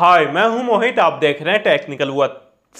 हाय मैं हूं मोहित आप देख रहे हैं टेक्निकल वर्थ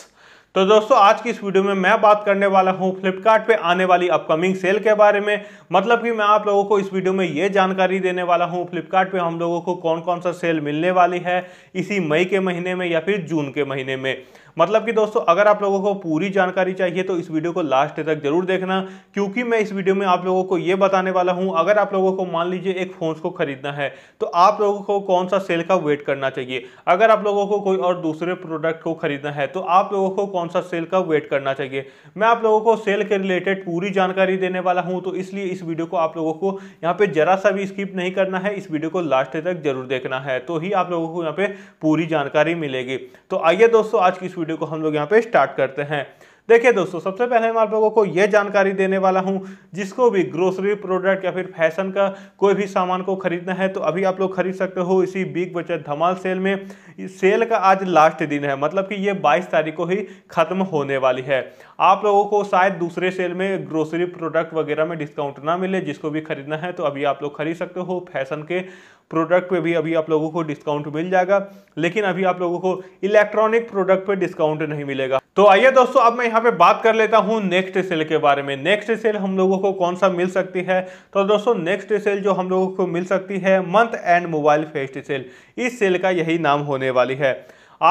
तो दोस्तों आज की इस वीडियो में मैं बात करने वाला हूं फ्लिपकार्ट पे आने वाली अपकमिंग सेल के बारे में मतलब कि मैं आप लोगों को इस वीडियो में ये जानकारी देने वाला हूं फ्लिपकार्ट पे हम लोगों को कौन कौन सा सेल मिलने वाली है इसी मई के महीने में या फिर जून के महीने में मतलब कि दोस्तों अगर आप लोगों को पूरी जानकारी चाहिए तो इस वीडियो को लास्ट तक जरूर देखना क्योंकि मैं इस वीडियो में आप लोगों को यह बताने वाला हूं अगर आप लोगों को मान लीजिए एक फोन को खरीदना है तो आप लोगों को कौन सा सेल का वेट करना चाहिए अगर आप लोगों को कोई और दूसरे प्रोडक्ट को खरीदना है तो आप लोगों को कौन सा सेल का वेट करना चाहिए मैं आप लोगों को सेल के रिलेटेड पूरी जानकारी देने वाला हूं तो इसलिए इस वीडियो को आप लोगों को यहाँ पे जरा सा भी स्किप नहीं करना है इस वीडियो को लास्ट तक जरूर देखना है तो ही आप लोगों को यहाँ पे पूरी जानकारी मिलेगी तो आइए दोस्तों आज की इस वीडियो को हम लोग यहाँ पे स्टार्ट करते हैं देखिए दोस्तों सबसे पहले मैं आप लोगों को यह जानकारी देने वाला हूं जिसको भी ग्रोसरी प्रोडक्ट या फिर फैशन का कोई भी सामान को खरीदना है तो अभी आप लोग खरीद सकते हो इसी बिग बचत धमाल सेल में सेल का आज लास्ट दिन है मतलब कि ये 22 तारीख को ही खत्म होने वाली है आप लोगों को शायद दूसरे सेल में ग्रोसरी प्रोडक्ट वगैरह में डिस्काउंट ना मिले जिसको भी खरीदना है तो अभी आप लोग खरीद सकते हो फैशन के प्रोडक्ट पे भी अभी आप लोगों को डिस्काउंट मिल जाएगा लेकिन अभी आप लोगों को इलेक्ट्रॉनिक प्रोडक्ट पे डिस्काउंट नहीं मिलेगा तो आइए दोस्तों अब मैं यहाँ पे बात कर लेता हूँ नेक्स्ट सेल के बारे में नेक्स्ट सेल हम लोगों को कौन सा मिल सकती है तो दोस्तों नेक्स्ट सेल जो हम लोगों को मिल सकती है month end mobile fest sale इस सेल का यही नाम होने वाली है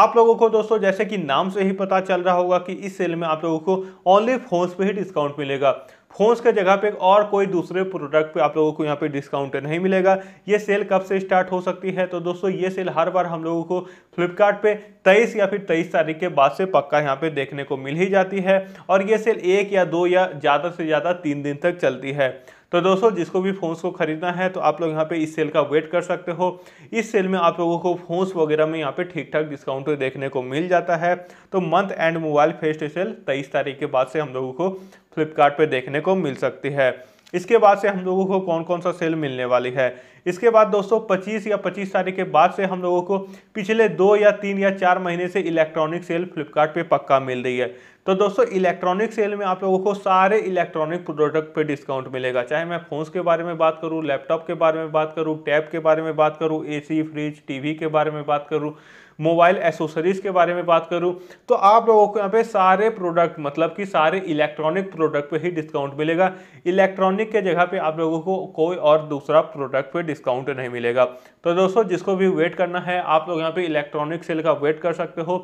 आप लोगों को दोस्तों जैसे कि नाम से ही पता चल रहा होगा कि इस सेल में आप लोगों को ओनली फोन्स पे ही डिस्काउंट मिलेगा फोन्स के जगह पे और कोई दूसरे प्रोडक्ट पे आप लोगों को यहाँ पे डिस्काउंट नहीं मिलेगा ये सेल कब से स्टार्ट हो सकती है तो दोस्तों ये सेल हर बार हम लोगों को फ्लिपकार्ट पे 23 या फिर 23 तारीख के बाद से पक्का यहाँ पे देखने को मिल ही जाती है और ये सेल एक या दो या ज़्यादा से ज़्यादा तीन दिन तक चलती है तो दोस्तों जिसको भी फोन्स को खरीदना है तो आप लोग यहाँ पे इस सेल का वेट कर सकते हो इस सेल में आप लोगों को फोन्स वगैरह में यहाँ पे ठीक ठाक डिस्काउंट देखने को मिल जाता है तो month end mobile fest sale तेईस तारीख के बाद से हम लोगों को फ्लिपकार्ट देखने को मिल सकती है इसके बाद से हम लोगों को कौन कौन सा सेल मिलने वाली है इसके बाद दोस्तों 25 या 25 तारीख के बाद से हम लोगों को पिछले दो या तीन या चार महीने से इलेक्ट्रॉनिक सेल फ्लिपकार्ट पे पक्का मिल रही है तो दोस्तों इलेक्ट्रॉनिक सेल में आप लोगों को सारे इलेक्ट्रॉनिक प्रोडक्ट पे डिस्काउंट मिलेगा चाहे मैं फोन्स के बारे में बात करूँ लैपटॉप के बारे में बात करूँ टैब के बारे में बात करूँ ए फ्रिज टी के बारे में बात करूँ मोबाइल एसोसरीज के बारे में बात करूँ तो आप लोगों को यहाँ पे सारे प्रोडक्ट मतलब कि सारे इलेक्ट्रॉनिक प्रोडक्ट पे ही डिस्काउंट मिलेगा इलेक्ट्रॉनिक के जगह पे आप लोगों को कोई और दूसरा प्रोडक्ट पे डिस्काउंट नहीं मिलेगा तो दोस्तों जिसको भी वेट करना है आप लोग यहाँ पे इलेक्ट्रॉनिक सेल का वेट कर सकते हो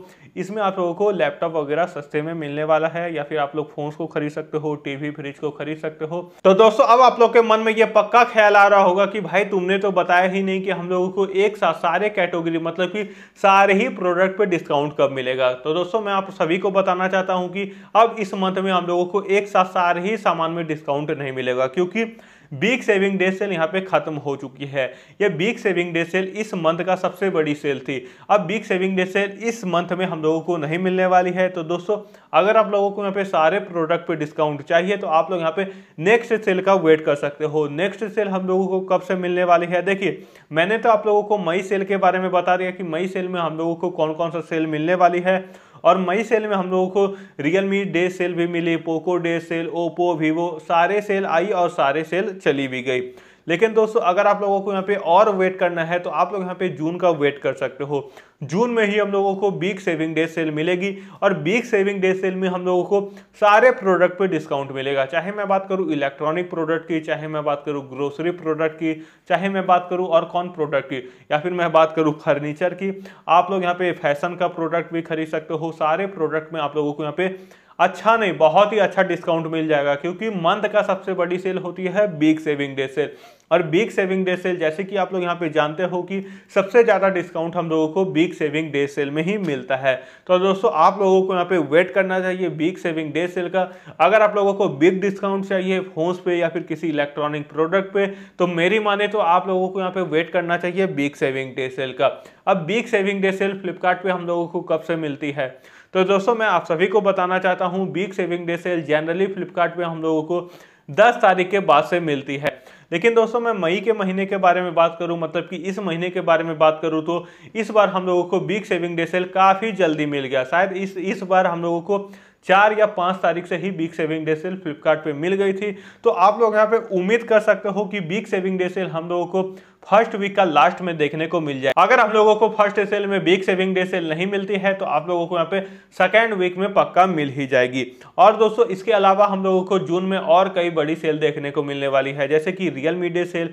इसमें आप लोगों को लैपटॉप वगैरह सस्ते में मिलने वाला है या फिर आप लोग फोन को खरीद सकते हो टीवी फ्रिज को खरीद सकते हो तो दोस्तों अब आप लोग के मन में यह पक्का ख्याल आ रहा होगा कि भाई तुमने तो बताया ही नहीं कि हम लोगों को एक साथ सारे कैटेगरी मतलब कि सारे सारे ही प्रोडक्ट पे डिस्काउंट कब मिलेगा तो दोस्तों मैं आप सभी को बताना चाहता हूं कि अब इस मंथ में हम लोगों को एक साथ सारे ही सामान में डिस्काउंट नहीं मिलेगा क्योंकि बिग सेविंग डे सेल यहाँ पे खत्म हो चुकी है यह बिग सेविंग डे सेल इस मंथ का सबसे बड़ी सेल थी अब बिग सेविंग डे सेल इस मंथ में हम लोगों को नहीं मिलने वाली है तो दोस्तों अगर आप लोगों को यहाँ पे सारे प्रोडक्ट पे डिस्काउंट चाहिए तो आप लोग यहाँ पे नेक्स्ट सेल का वेट कर सकते हो नेक्स्ट सेल हम लोगों को कब से मिलने वाली है देखिए मैंने तो आप लोगों को मई सेल के बारे में बता दिया कि मई सेल में हम लोगों को कौन कौन सा सेल मिलने वाली है और मई सेल में हम लोगों को रियल मी डे सेल भी मिली Poco day sale Oppo Vivo सारे सेल आई और सारे सेल चली भी गई लेकिन दोस्तों अगर आप लोगों को यहाँ पे और वेट करना है तो आप लोग यहाँ पे जून का वेट कर सकते हो जून में ही हम लोगों को बिग सेविंग डे सेल मिलेगी और बिग सेविंग डे सेल में हम लोगों को सारे प्रोडक्ट पे डिस्काउंट मिलेगा चाहे मैं बात करूँ इलेक्ट्रॉनिक प्रोडक्ट की चाहे मैं बात करूँ ग्रोसरी प्रोडक्ट की चाहे मैं बात करूँ और कौन प्रोडक्ट की या फिर मैं बात करूँ फर्नीचर की आप लोग यहाँ पे फैशन का प्रोडक्ट भी खरीद सकते हो सारे प्रोडक्ट में आप लोगों को यहाँ पे अच्छा नहीं बहुत ही अच्छा डिस्काउंट मिल जाएगा क्योंकि मंथ का सबसे बड़ी सेल होती है बिग सेविंग डे सेल और बिग सेविंग डे सेल जैसे कि आप लोग यहाँ पे जानते हो कि सबसे ज़्यादा डिस्काउंट हम लोगों को बिग सेविंग डे सेल में ही मिलता है तो दोस्तों आप लोगों को यहाँ पे वेट करना चाहिए बिग सेविंग डे सेल का अगर आप लोगों को बिग डिस्काउंट चाहिए फोन्स पे या फिर किसी इलेक्ट्रॉनिक प्रोडक्ट पे तो मेरी माने तो आप लोगों को यहाँ पे वेट करना चाहिए बिग सेविंग डे सेल का अब big saving day sale Flipkart हम लोगों को कब से मिलती है तो दोस्तों मैं आप सभी को बताना चाहता हूँ week saving day sale generally Flipkart हम लोगों को दस तारीख के बाद से मिलती है लेकिन दोस्तों मैं मई के महीने के बारे में बात करूं मतलब कि इस महीने के बारे में बात करूं तो इस बार हम लोगों को बिग सेविंग डे सेल काफ़ी जल्दी मिल गया शायद इस इस बार हम लोगों को चार या पांच तारीख से ही big saving day sale Flipkart मिल गई थी तो आप लोग यहाँ पे उम्मीद कर सकते हो कि बिग सेविंग डे सेल हम लोगों को फर्स्ट वीक का लास्ट में देखने को मिल जाए अगर हम लोगों को फर्स्ट सेल में बिग सेविंग डे सेल नहीं मिलती है तो आप लोगों को यहाँ पे सेकेंड वीक में पक्का मिल ही जाएगी और दोस्तों इसके अलावा हम लोगों को जून में और कई बड़ी सेल देखने को मिलने वाली है जैसे कि Realme day sale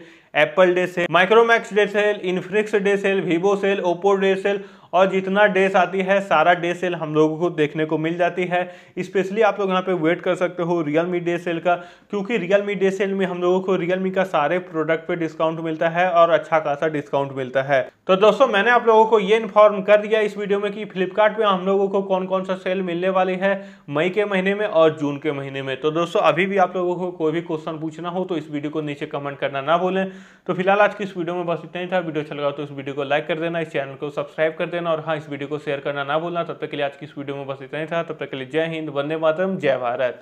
Apple day sale Micromax day sale Infinix day sale Vivo sale Oppo day sale और जितना डे आती है सारा डे सेल हम लोगों को देखने को मिल जाती है स्पेशली आप लोग यहाँ पे वेट कर सकते हो रियल मी डे सेल का क्योंकि रियल मी डे सेल में हम लोगों को रियल मी का सारे प्रोडक्ट पे डिस्काउंट मिलता है और अच्छा खासा डिस्काउंट मिलता है तो दोस्तों मैंने आप लोगों को ये इन्फॉर्म कर दिया इस वीडियो में कि फ्लिपकार्ट में हम लोगों को कौन कौन सा सेल मिलने वाली है मई के महीने में और जून के महीने में तो दोस्तों अभी भी आप लोगों को कोई भी क्वेश्चन पूछना हो तो इस वीडियो को नीचे कमेंट करना ना भूलें तो फिलहाल आज की इस वीडियो में बस इतना ही था वीडियो अच्छा लगा तो इस वीडियो को लाइक कर देना इस चैनल को सब्सक्राइब कर देना और हाँ इस वीडियो को शेयर करना ना भूलना तब तक के लिए आज की इस वीडियो में बस इतना ही था तब तक के लिए जय हिंद वंदे मातरम जय भारत